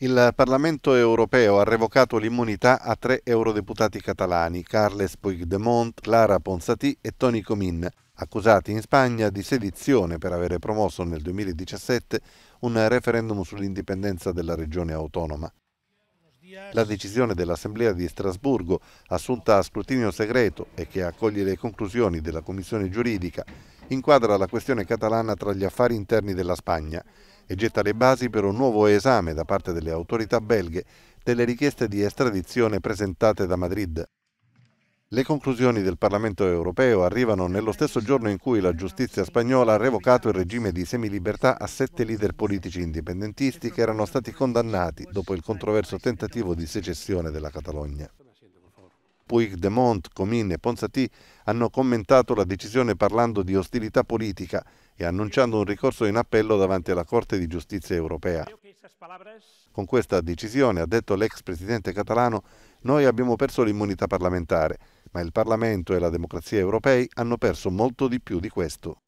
Il Parlamento europeo ha revocato l'immunità a tre eurodeputati catalani, Carles Puigdemont, Clara Ponsati e Tony Comin, accusati in Spagna di sedizione per avere promosso nel 2017 un referendum sull'indipendenza della regione autonoma. La decisione dell'Assemblea di Strasburgo, assunta a scrutinio segreto e che accoglie le conclusioni della Commissione giuridica, inquadra la questione catalana tra gli affari interni della Spagna e getta le basi per un nuovo esame da parte delle autorità belghe delle richieste di estradizione presentate da Madrid. Le conclusioni del Parlamento europeo arrivano nello stesso giorno in cui la giustizia spagnola ha revocato il regime di semilibertà a sette leader politici indipendentisti che erano stati condannati dopo il controverso tentativo di secessione della Catalogna de Puigdemont, Comin e Ponsati hanno commentato la decisione parlando di ostilità politica e annunciando un ricorso in appello davanti alla Corte di giustizia europea. Con questa decisione, ha detto l'ex presidente catalano, noi abbiamo perso l'immunità parlamentare, ma il Parlamento e la democrazia europei hanno perso molto di più di questo.